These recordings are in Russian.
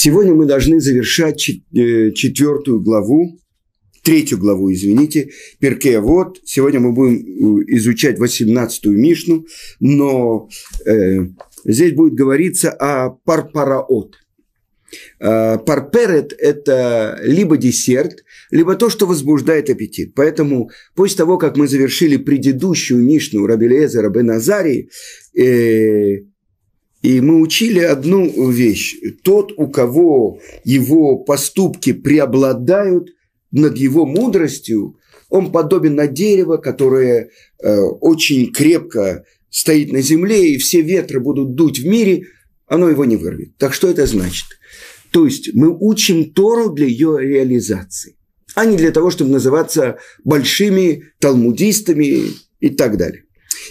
Сегодня мы должны завершать э, четвертую главу, третью главу, извините, Перкея Вот. Сегодня мы будем э, изучать 18-ю Мишну, но э, здесь будет говориться о парпараот. Э, Парперет – это либо десерт, либо то, что возбуждает аппетит. Поэтому после того, как мы завершили предыдущую Мишну Рабелезера Беназари, э, и мы учили одну вещь. Тот, у кого его поступки преобладают над его мудростью, он подобен на дерево, которое э, очень крепко стоит на земле, и все ветры будут дуть в мире, оно его не вырвет. Так что это значит? То есть мы учим Тору для ее реализации, а не для того, чтобы называться большими талмудистами и так далее.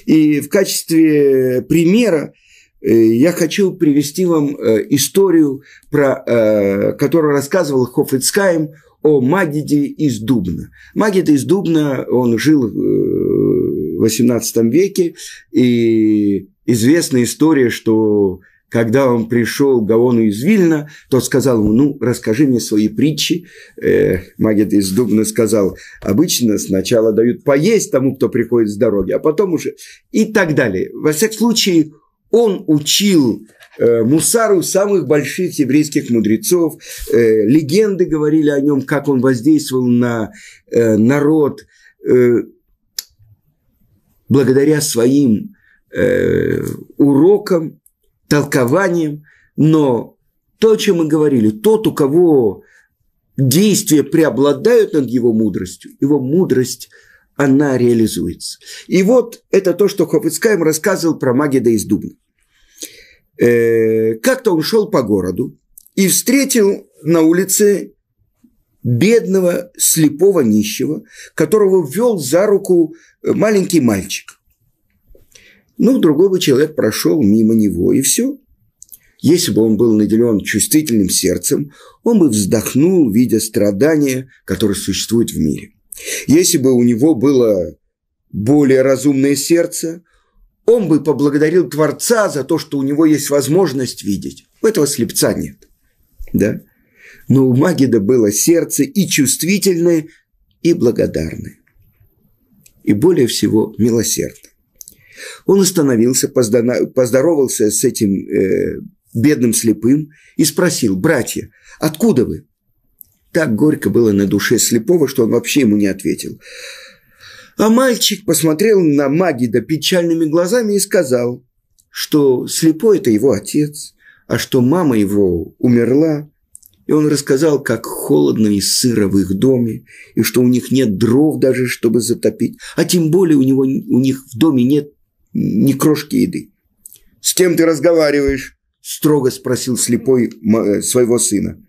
И в качестве примера – Э, я хочу привести вам э, историю, про, э, которую рассказывал Хофицкаем о Магиде из Дубна. Магид из Дубна, он жил в XVIII веке, и известна история, что когда он пришел к Гаону из Вильна, тот сказал ему, ну, расскажи мне свои притчи. Э, Магет из Дубна сказал, обычно сначала дают поесть тому, кто приходит с дороги, а потом уже... И так далее. Во всяком случае, он учил э, Мусару самых больших еврейских мудрецов. Э, легенды говорили о нем, как он воздействовал на э, народ благодаря своим урокам, толкованиям. Но то, о чем мы говорили, тот, у кого действия преобладают над его мудростью, его мудрость – она реализуется. И вот это то, что Хофицкайм рассказывал про Магеда из Дубна. Э, как-то он шел по городу и встретил на улице бедного, слепого нищего, которого вел за руку маленький мальчик. Ну, другой бы человек прошел мимо него, и все. Если бы он был наделен чувствительным сердцем, он бы вздохнул, видя страдания, которые существуют в мире. Если бы у него было более разумное сердце, он бы поблагодарил Творца за то, что у него есть возможность видеть. У этого слепца нет. Да? Но у Магида было сердце и чувствительное, и благодарное. И более всего милосердное. Он остановился, поздоровался с этим э, бедным слепым и спросил, братья, откуда вы? Так горько было на душе слепого, что он вообще ему не ответил. А мальчик посмотрел на Магида печальными глазами и сказал, что слепой – это его отец, а что мама его умерла. И он рассказал, как холодно и сыро в их доме, и что у них нет дров даже, чтобы затопить, а тем более у, него, у них в доме нет ни крошки еды. «С кем ты разговариваешь?» – строго спросил слепой э, своего сына.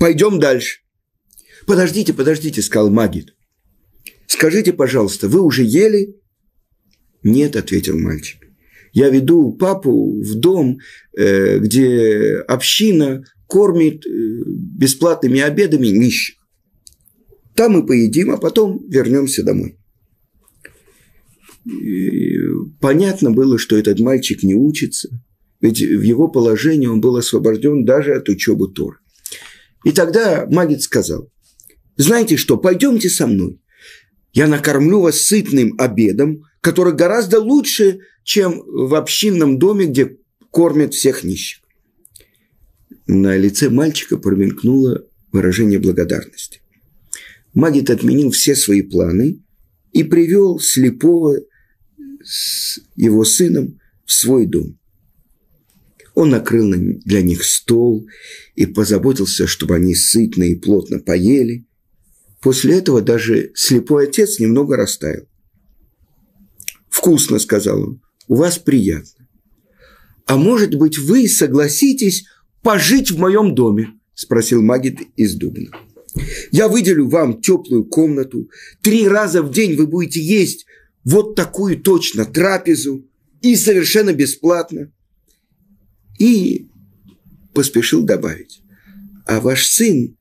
Пойдем дальше. Подождите, подождите, сказал Магид. Скажите, пожалуйста, вы уже ели? Нет, ответил мальчик. Я веду папу в дом, э, где община кормит э, бесплатными обедами нищих. Там мы поедим, а потом вернемся домой. И понятно было, что этот мальчик не учится, ведь в его положении он был освобожден даже от учебы Тора. И тогда Магит сказал, знаете что, пойдемте со мной. Я накормлю вас сытным обедом, который гораздо лучше, чем в общинном доме, где кормят всех нищих. На лице мальчика промелькнуло выражение благодарности. Магит отменил все свои планы и привел слепого с его сыном в свой дом. Он накрыл для них стол и позаботился, чтобы они сытно и плотно поели. После этого даже слепой отец немного растаял. «Вкусно», — сказал он, — «у вас приятно». «А может быть, вы согласитесь пожить в моем доме?» — спросил Магит из Дубна. «Я выделю вам теплую комнату. Три раза в день вы будете есть вот такую точно трапезу и совершенно бесплатно. И поспешил добавить, а ваш сын,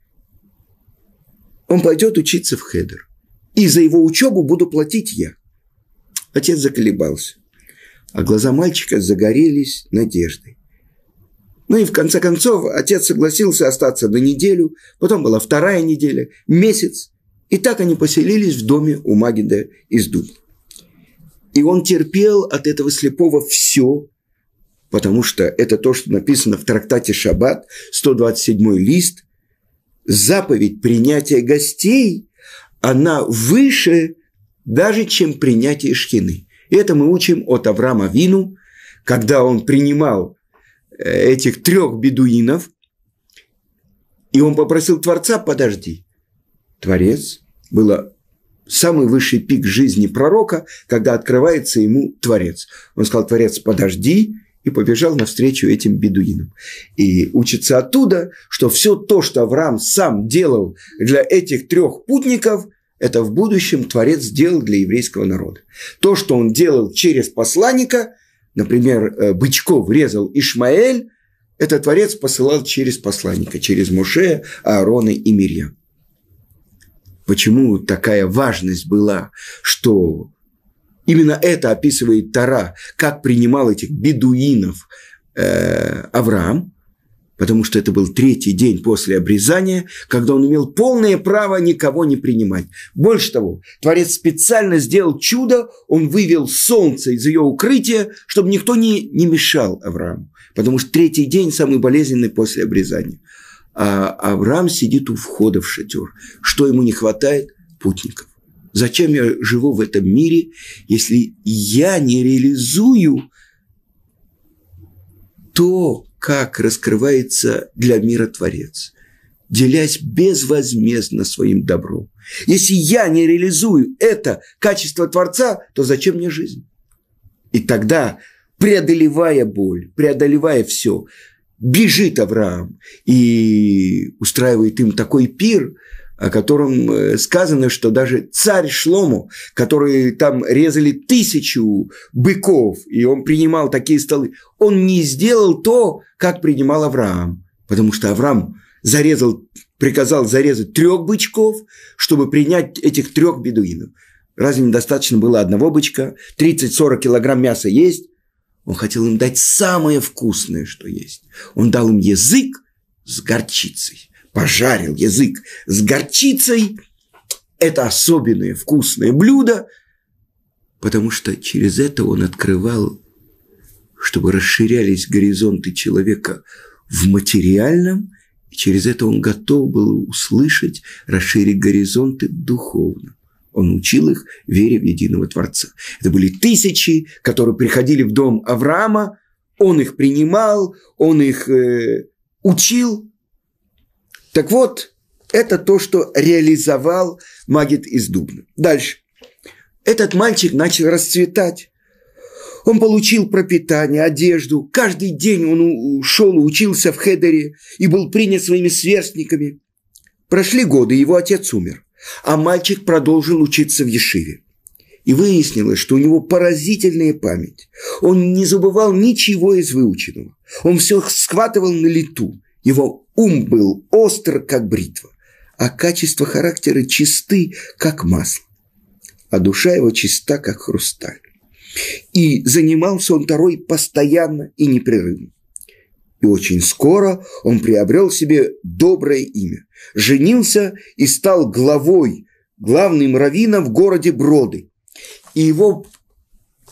он пойдет учиться в Хедер, и за его учебу буду платить я. Отец заколебался, а глаза мальчика загорелись надеждой. Ну и в конце концов отец согласился остаться на неделю, потом была вторая неделя, месяц. И так они поселились в доме у Магида из Дубла. И он терпел от этого слепого все, потому что это то, что написано в трактате «Шаббат», 127 лист, заповедь принятия гостей, она выше даже, чем принятие шкины. И это мы учим от Авраама Вину, когда он принимал э, этих трех бедуинов, и он попросил Творца, подожди. Творец было самый высший пик жизни пророка, когда открывается ему Творец. Он сказал, Творец, подожди, и побежал навстречу этим бедуинам. И учится оттуда, что все то, что Авраам сам делал для этих трех путников, это в будущем Творец сделал для еврейского народа. То, что он делал через посланника, например, э, бычков резал Ишмаэль, это Творец посылал через посланника, через Мушея, Аарона и Мирьям. Почему такая важность была, что Именно это описывает Тара, как принимал этих бедуинов э, Авраам, потому что это был третий день после обрезания, когда он имел полное право никого не принимать. Больше того, Творец специально сделал чудо, он вывел солнце из ее укрытия, чтобы никто не, не мешал Аврааму, потому что третий день самый болезненный после обрезания. А Авраам сидит у входа в шатер. Что ему не хватает? Путников. Зачем я живу в этом мире, если я не реализую то, как раскрывается для мира Творец, делясь безвозмездно своим добром. Если я не реализую это качество Творца, то зачем мне жизнь? И тогда, преодолевая боль, преодолевая все, бежит Авраам и устраивает им такой пир – о котором э, сказано, что даже царь Шлому, который там резали тысячу быков, и он принимал такие столы, он не сделал то, как принимал Авраам. Потому что Авраам зарезал, приказал зарезать трех бычков, чтобы принять этих трех бедуинов. Разве недостаточно было одного бычка? 30-40 килограмм мяса есть. Он хотел им дать самое вкусное, что есть. Он дал им язык с горчицей пожарил язык с горчицей. Это особенное вкусное блюдо, потому что через это он открывал, чтобы расширялись горизонты человека в материальном, и через это он готов был услышать, расширить горизонты духовно. Он учил их вере в единого Творца. Это были тысячи, которые приходили в дом Авраама, он их принимал, он их э, учил, так вот, это то, что реализовал Магит из Дубна. Дальше. Этот мальчик начал расцветать. Он получил пропитание, одежду. Каждый день он ушел учился в Хедере и был принят своими сверстниками. Прошли годы, его отец умер, а мальчик продолжил учиться в Ешиве. И выяснилось, что у него поразительная память. Он не забывал ничего из выученного. Он все схватывал на лету. Его ум был остр, как бритва, а качества характера чисты, как масло, а душа его чиста, как хрусталь. И занимался он тарой постоянно и непрерывно. И очень скоро он приобрел себе доброе имя, женился и стал главой, главным раввином в городе Броды. И его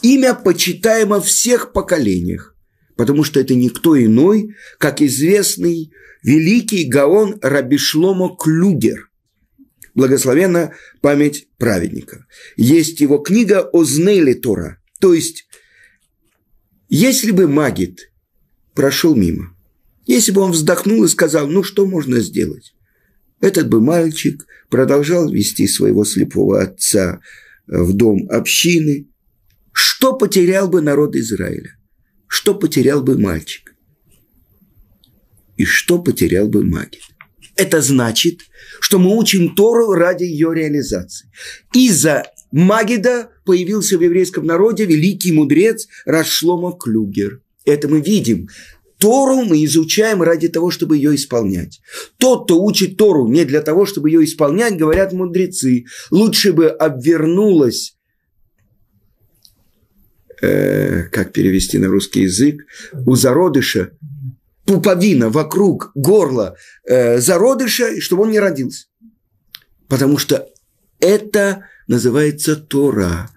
имя почитаемо в всех поколениях потому что это никто иной, как известный великий Гаон Рабишломо Клюгер. Благословена память праведника. Есть его книга о Знейле Тора. То есть, если бы Магит прошел мимо, если бы он вздохнул и сказал, ну что можно сделать, этот бы мальчик продолжал вести своего слепого отца в дом общины, что потерял бы народ Израиля? что потерял бы мальчик и что потерял бы магит. Это значит, что мы учим Тору ради ее реализации. Из-за Магида появился в еврейском народе великий мудрец Рашлома Клюгер. Это мы видим. Тору мы изучаем ради того, чтобы ее исполнять. Тот, кто учит Тору не для того, чтобы ее исполнять, говорят мудрецы, лучше бы обвернулась Э, как перевести на русский язык, у зародыша пуповина вокруг горла э, зародыша, чтобы он не родился. Потому что это называется Тора.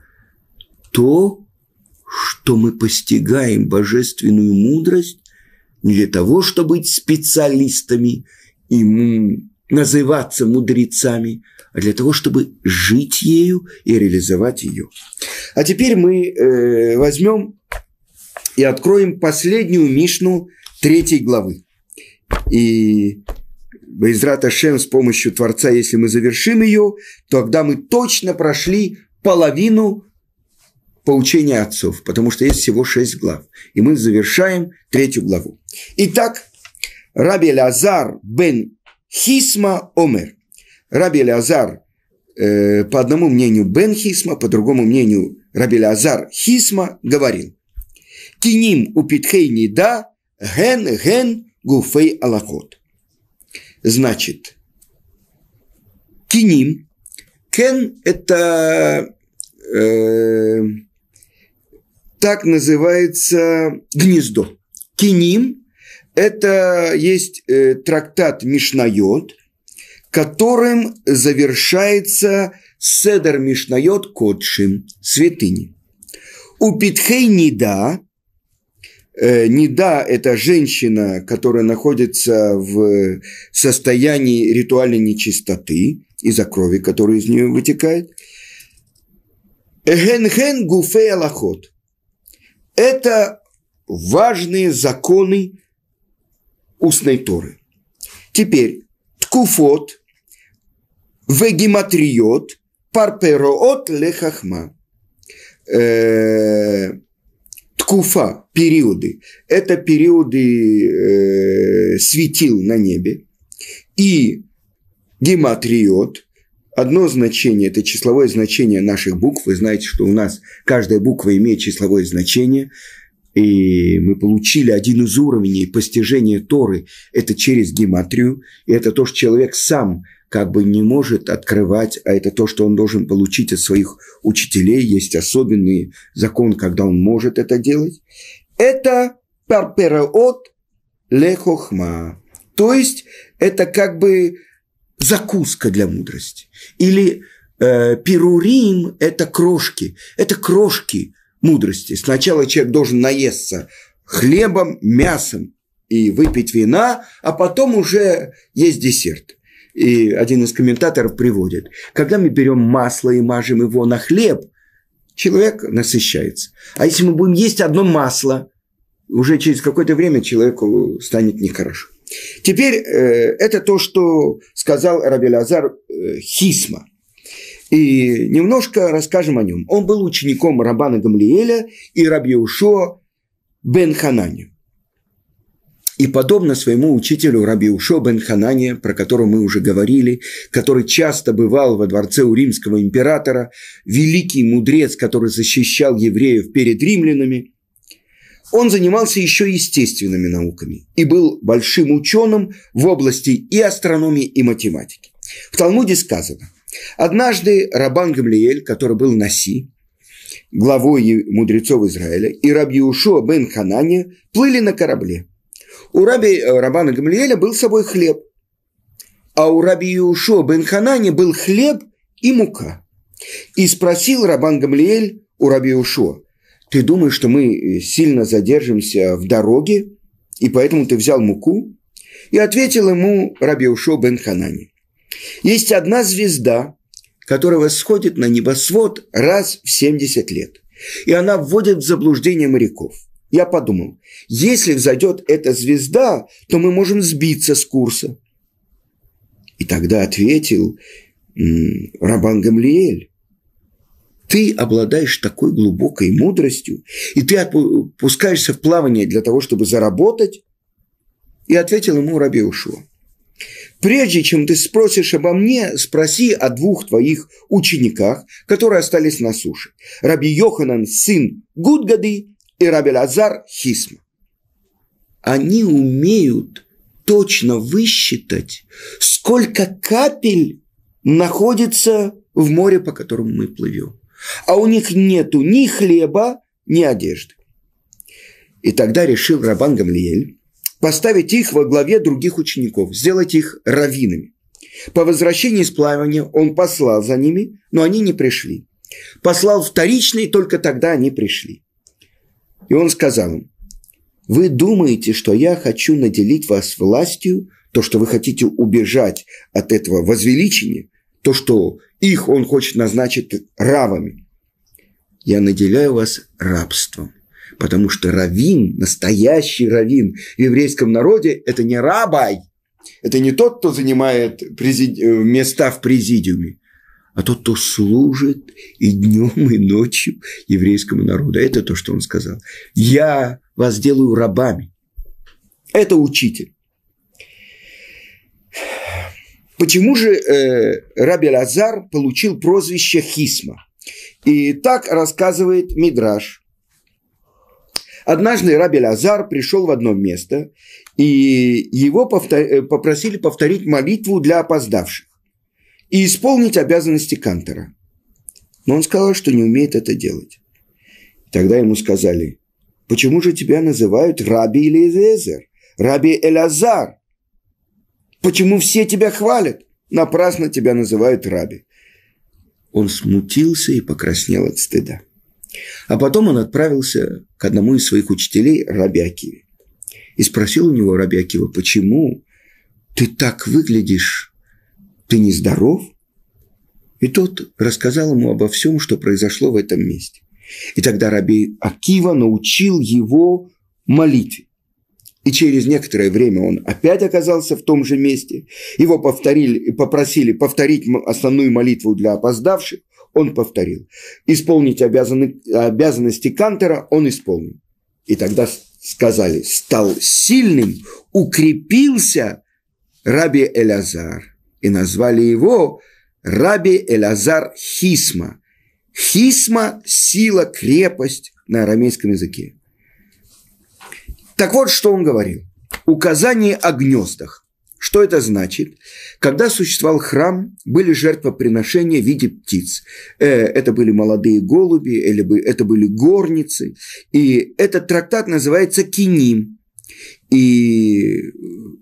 То, что мы постигаем божественную мудрость не для того, чтобы быть специалистами и называться мудрецами, а для того, чтобы жить ею и реализовать ее. А теперь мы э, возьмем и откроем последнюю Мишну третьей главы. И Байзрат Ашем с помощью Творца, если мы завершим ее, тогда мы точно прошли половину поучения отцов, потому что есть всего шесть глав. И мы завершаем третью главу. Итак, Раби Лазар бен Хисма Омер. Раби Азар э, по одному мнению Бен Хисма, по другому мнению Раби Азар Хисма говорил. Киним у Питхей не да, ген ген гуфей алахот. Значит, киним, кен – это э, так называется гнездо. Киним – это есть э, трактат Мишнайот – которым завершается Седер Мишнает Кодшим, святыни. У Питхей Нида, э, Нида – это женщина, которая находится в состоянии ритуальной нечистоты из-за крови, которая из нее вытекает. Эхенхен Гуфей Аллахот – это важные законы устной Торы. Теперь ткуфот – вегематриот парпероот лехахма. Э, Ткуфа, периоды. Это периоды э, светил на небе. И гематриот. Одно значение – это числовое значение наших букв. Вы знаете, что у нас каждая буква имеет числовое значение. И мы получили один из уровней постижения Торы – это через гематрию. И это то, что человек сам – как бы не может открывать, а это то, что он должен получить от своих учителей, есть особенный закон, когда он может это делать, это парпереот лехохма. То есть это как бы закуска для мудрости. Или э, перурим – это крошки, это крошки мудрости. Сначала человек должен наесться хлебом, мясом и выпить вина, а потом уже есть десерт – и один из комментаторов приводит, когда мы берем масло и мажем его на хлеб, человек насыщается. А если мы будем есть одно масло, уже через какое-то время человеку станет нехорошо. Теперь э, это то, что сказал Рабелязар э, Хисма. И немножко расскажем о нем. Он был учеником Рабана Гамлиэля и Рабиушо Бен Ханани. И подобно своему учителю Раби Ушо бен Ханане, про которого мы уже говорили, который часто бывал во дворце у римского императора, великий мудрец, который защищал евреев перед римлянами, он занимался еще естественными науками и был большим ученым в области и астрономии, и математики. В Талмуде сказано, однажды Рабан Гамлиэль, который был Наси, главой мудрецов Израиля, и Рабьюшо бен Ханане плыли на корабле – у раби э, Рабана Гамлиэля был с собой хлеб, а у раби Иушуа бен Ханани был хлеб и мука. И спросил Рабан Гамлиэль у раби Иушуа, ты думаешь, что мы э, сильно задержимся в дороге, и поэтому ты взял муку? И ответил ему раби Иушуа бен Ханани, есть одна звезда, которая восходит на небосвод раз в 70 лет, и она вводит в заблуждение моряков – я подумал, если взойдет эта звезда, то мы можем сбиться с курса. И тогда ответил Рабан Гамлиэль, ты обладаешь такой глубокой мудростью, и ты опускаешься в плавание для того, чтобы заработать? И ответил ему Раби Рабиушуа, Прежде чем ты спросишь обо мне, спроси о двух твоих учениках, которые остались на суше. Раби Йоханан, сын Гудгады, и Рабель-Азар Хисма. Они умеют точно высчитать, сколько капель находится в море, по которому мы плывем. А у них нету ни хлеба, ни одежды. И тогда решил Рабан Гамлиэль поставить их во главе других учеников, сделать их раввинами. По возвращении из плавания он послал за ними, но они не пришли. Послал вторичный, только тогда они пришли. И он сказал им, вы думаете, что я хочу наделить вас властью, то, что вы хотите убежать от этого возвеличения, то, что их он хочет назначить равами. Я наделяю вас рабством, потому что равин, настоящий равин в еврейском народе – это не рабай, это не тот, кто занимает президи... Э, места в президиуме а тот, кто служит и днем, и ночью еврейскому народу. Это то, что он сказал. Я вас делаю рабами. Это учитель. Почему же э, Раби Лазар получил прозвище Хисма? И так рассказывает Мидраш. Однажды Раби Лазар пришел в одно место, и его повтор... Э, попросили повторить молитву для опоздавших и исполнить обязанности кантора, Но он сказал, что не умеет это делать. Тогда ему сказали, почему же тебя называют Раби Элизезер, Раби Элязар? Почему все тебя хвалят? Напрасно тебя называют Раби. Он смутился и покраснел от стыда. А потом он отправился к одному из своих учителей, Раби Акиве, и спросил у него Раби Акива, почему ты так выглядишь ты нездоров? И тот рассказал ему обо всем, что произошло в этом месте. И тогда раби Акива научил его молитве. И через некоторое время он опять оказался в том же месте. Его повторили, попросили повторить основную молитву для опоздавших. Он повторил. Исполнить обязаны, обязанности Кантера он исполнил. И тогда сказали, стал сильным, укрепился раби Элязар и назвали его Раби Элазар Хисма. Хисма – сила, крепость на арамейском языке. Так вот, что он говорил. Указание о гнездах. Что это значит? Когда существовал храм, были жертвоприношения в виде птиц. Э, это были молодые голуби, или это были горницы. И этот трактат называется «Киним». И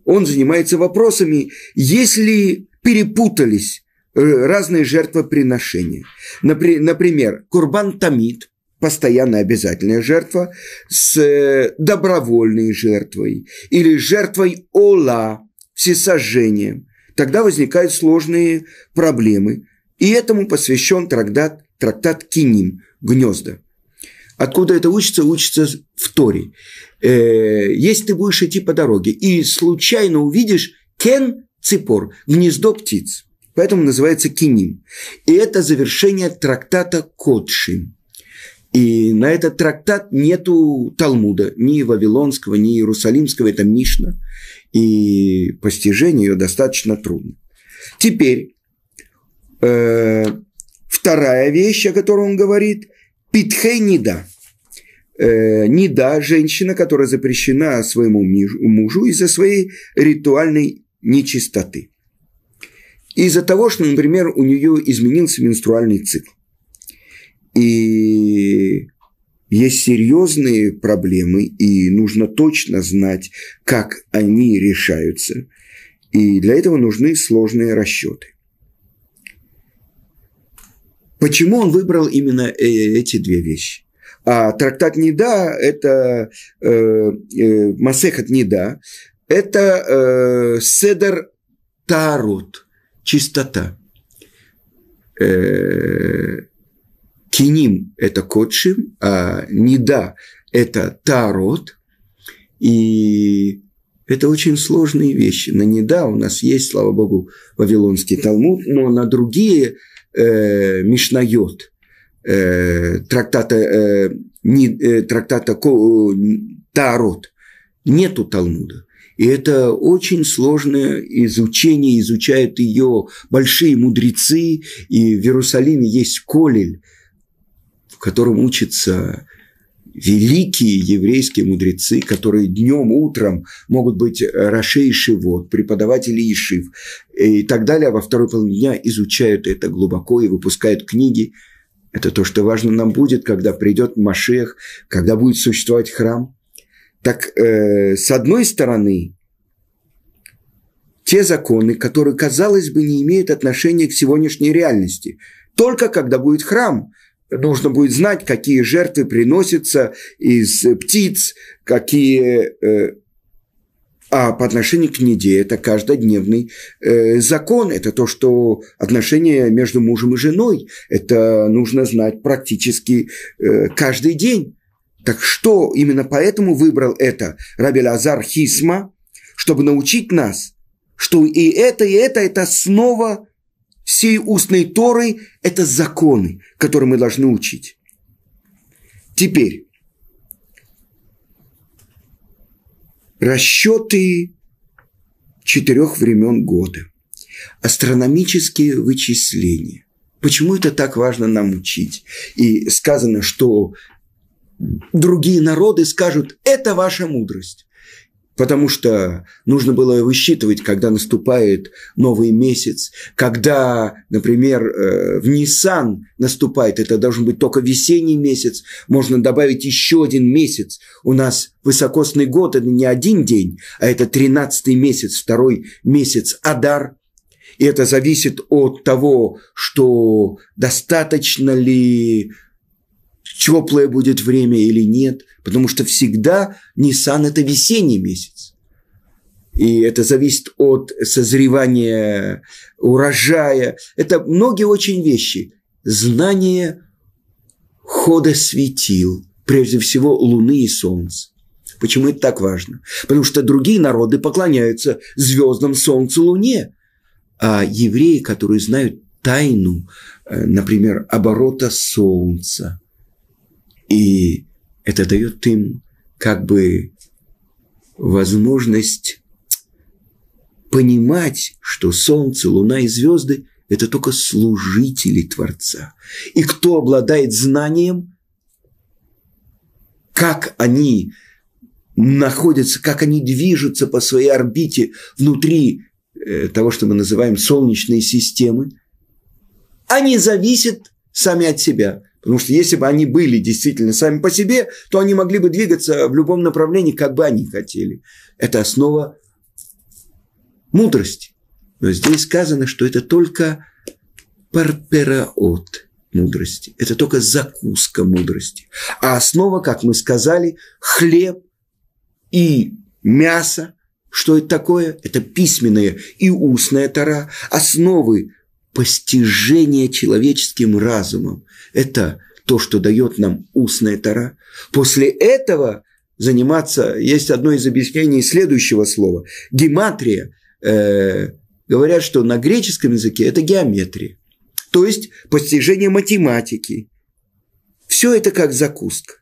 он занимается вопросами, если перепутались э, разные жертвоприношения. Например, курбан тамид, постоянная обязательная жертва, с э, добровольной жертвой или жертвой ола, всесожжением. Тогда возникают сложные проблемы. И этому посвящен трактат, трактат Киним, гнезда. Откуда это учится? Учится в Торе. Э, если ты будешь идти по дороге и случайно увидишь кен ципор, гнездо птиц. Поэтому называется киним. И это завершение трактата Кодшим. И на этот трактат нету Талмуда, ни Вавилонского, ни Иерусалимского, это Мишна. И постижение ее достаточно трудно. Теперь э, вторая вещь, о которой он говорит, Питхей Нида. Э, Нида – женщина, которая запрещена своему мужу из-за своей ритуальной нечистоты. Из-за того, что, например, у нее изменился менструальный цикл. И есть серьезные проблемы, и нужно точно знать, как они решаются. И для этого нужны сложные расчеты. Почему он выбрал именно э, эти две вещи? А трактат Неда – это э, э, Масехат Неда, это э, седер тарут, чистота. Э, киним – это кодшим, а неда – это тарот. И это очень сложные вещи. На неда у нас есть, слава богу, Вавилонский Талмуд, но на другие э, Мишнайот, э, трактата, э, не, э, трактата э, Таарот, нету Талмуда. И это очень сложное изучение, изучают ее большие мудрецы. И в Иерусалиме есть Колель, в котором учатся великие еврейские мудрецы, которые днем, утром могут быть э, Рашей Шивот, преподаватели Ишив э, и так далее, а во второй половине дня изучают это глубоко и выпускают книги. Это то, что важно нам будет, когда придет Машех, когда будет существовать храм. Так, э, с одной стороны, те законы, которые, казалось бы, не имеют отношения к сегодняшней реальности. Только когда будет храм, нужно будет знать, какие жертвы приносятся из птиц, какие... Э, а по отношению к неде это каждодневный э, закон, это то, что отношения между мужем и женой, это нужно знать практически э, каждый день. Так что именно поэтому выбрал это Раби Лазар Хисма, чтобы научить нас, что и это, и это, это снова всей устной Торы, это законы, которые мы должны учить. Теперь, расчеты четырех времен года, астрономические вычисления. Почему это так важно нам учить? И сказано, что другие народы скажут, это ваша мудрость. Потому что нужно было высчитывать, когда наступает новый месяц, когда, например, э, в Ниссан наступает, это должен быть только весенний месяц, можно добавить еще один месяц. У нас высокосный год – это не один день, а это тринадцатый месяц, второй месяц Адар. И это зависит от того, что достаточно ли теплое будет время или нет, потому что всегда Nissan – это весенний месяц. И это зависит от созревания урожая. Это многие очень вещи. Знание хода светил, прежде всего Луны и Солнца. Почему это так важно? Потому что другие народы поклоняются звездам, Солнцу, Луне. А евреи, которые знают тайну, э, например, оборота Солнца – и это дает им как бы возможность понимать, что солнце, луна и звезды – это только служители Творца. И кто обладает знанием, как они находятся, как они движутся по своей орбите внутри э, того, что мы называем солнечной системы, они зависят сами от себя. Потому что если бы они были действительно сами по себе, то они могли бы двигаться в любом направлении, как бы они хотели. Это основа мудрости. Но здесь сказано, что это только парпераот мудрости. Это только закуска мудрости. А основа, как мы сказали, хлеб и мясо. Что это такое? Это письменная и устная тара. Основы постижение человеческим разумом. Это то, что дает нам устная тара. После этого заниматься, есть одно из объяснений следующего слова. Гематрия. Э, говорят, что на греческом языке это геометрия. То есть постижение математики. Все это как закуска.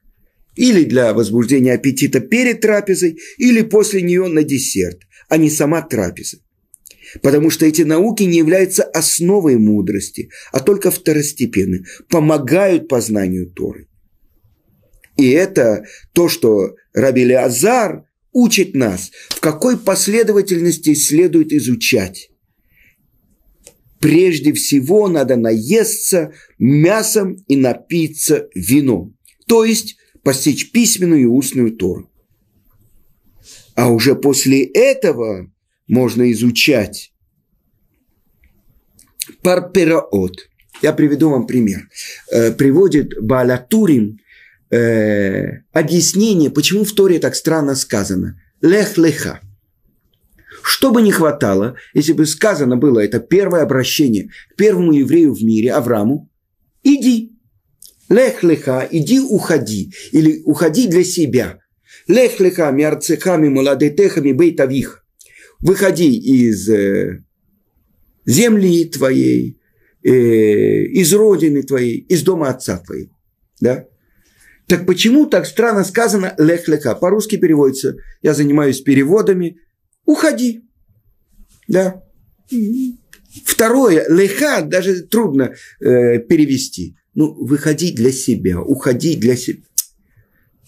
Или для возбуждения аппетита перед трапезой, или после нее на десерт, а не сама трапеза потому что эти науки не являются основой мудрости, а только второстепенны, помогают познанию Торы. И это то, что Раби Леазар учит нас, в какой последовательности следует изучать. Прежде всего надо наесться мясом и напиться вином, то есть постичь письменную и устную Тору. А уже после этого можно изучать. Парпераот. Я приведу вам пример. Э, приводит Балатурим э, объяснение, почему в Торе так странно сказано. Лех-леха. Что бы ни хватало, если бы сказано было, это первое обращение к первому еврею в мире, Аврааму, иди, лех леха, иди уходи, или уходи для себя. Лех леха, миарцехами, молодетехами, бейтавиха выходи из э, земли твоей, э, из родины твоей, из дома отца твоего. Да? Так почему так странно сказано «лех леха»? По-русски переводится «я занимаюсь переводами», «уходи». Да? Второе, «леха» даже трудно э, перевести. Ну, выходи для себя, уходи для себя.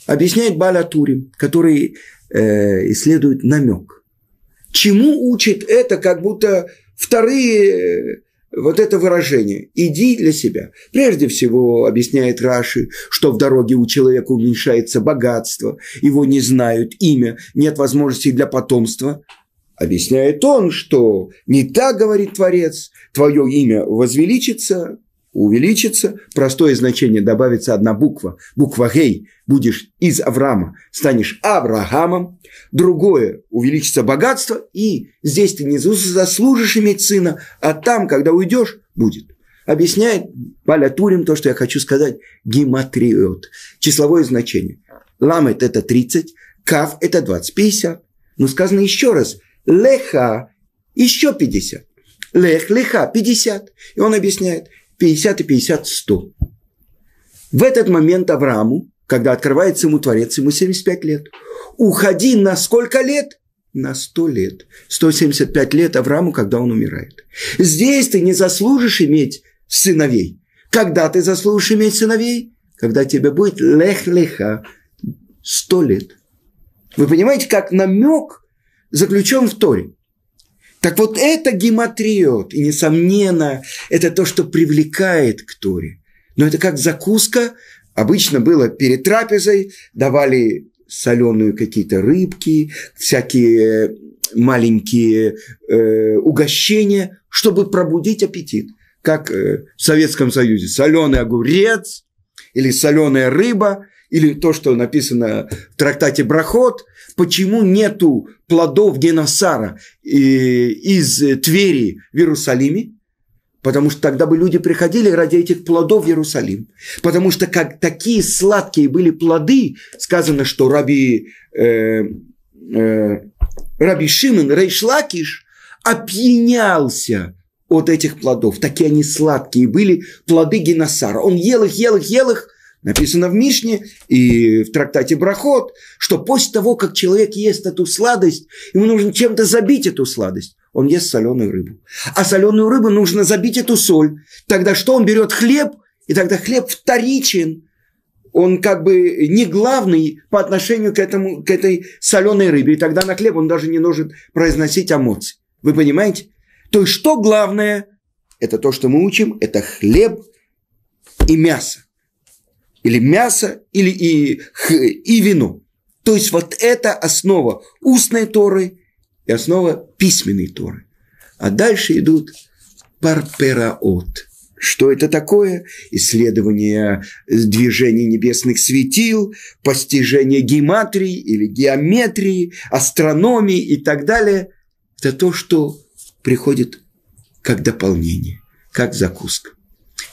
Объясняет Баля Турин, который э, исследует намек. Чему учит это, как будто вторые э, вот это выражение «иди для себя». Прежде всего, объясняет Раши, что в дороге у человека уменьшается богатство, его не знают, имя, нет возможностей для потомства. Объясняет он, что не так говорит Творец, твое имя возвеличится, увеличится, простое значение добавится одна буква, буква Гей, будешь из Авраама, станешь Авраамом, другое увеличится богатство, и здесь ты не заслужишь иметь сына, а там, когда уйдешь, будет. Объясняет Баля Турим то, что я хочу сказать, гематриот, числовое значение. Ламет – это 30, кав – это 20, 50. Но сказано еще раз, леха – еще 50. Лех, леха, 50. И он объясняет, 50 и 50, 100. В этот момент Аврааму, когда открывается ему Творец, ему 75 лет. Уходи на сколько лет? На 100 лет. 175 лет Аврааму, когда он умирает. Здесь ты не заслужишь иметь сыновей. Когда ты заслужишь иметь сыновей? Когда тебе будет лех-леха 100 лет. Вы понимаете, как намек заключен в Торе. Так вот это гематриот, и несомненно, это то, что привлекает к Торе. Но это как закуска, обычно было перед трапезой, давали соленые какие-то рыбки, всякие маленькие э, угощения, чтобы пробудить аппетит. Как э, в Советском Союзе соленый огурец или соленая рыба, или то, что написано в трактате Брахот – почему нету плодов Геносара э, из э, Твери в Иерусалиме? Потому что тогда бы люди приходили ради этих плодов в Иерусалим. Потому что как такие сладкие были плоды, сказано, что раби, э, э, раби Шимон Рейшлакиш опьянялся от этих плодов. Такие они сладкие были, плоды Геносара. Он ел их, ел их, ел их – Написано в Мишне и в трактате Брахот, что после того, как человек ест эту сладость, ему нужно чем-то забить эту сладость. Он ест соленую рыбу. А соленую рыбу нужно забить эту соль. Тогда что? Он берет хлеб, и тогда хлеб вторичен. Он как бы не главный по отношению к, этому, к этой соленой рыбе. И тогда на хлеб он даже не может произносить эмоции. Вы понимаете? То есть что главное? Это то, что мы учим, это хлеб и мясо или мясо, или и, и вино. То есть вот это основа устной Торы и основа письменной Торы. А дальше идут парпераот. Что это такое? Исследование движений небесных светил, постижение гематрии или геометрии, астрономии и так далее. Это то, что приходит как дополнение, как закуска.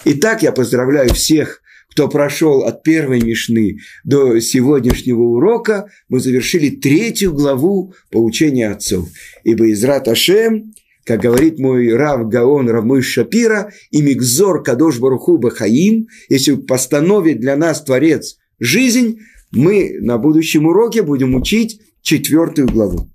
Итак, я поздравляю всех кто прошел от первой Мишны до сегодняшнего урока, мы завершили третью главу поучения отцов. Ибо из Раташем, как говорит мой Рав Гаон Равмой Шапира, и Мигзор Кадош Баруху Бахаим, если постановит для нас Творец жизнь, мы на будущем уроке будем учить четвертую главу.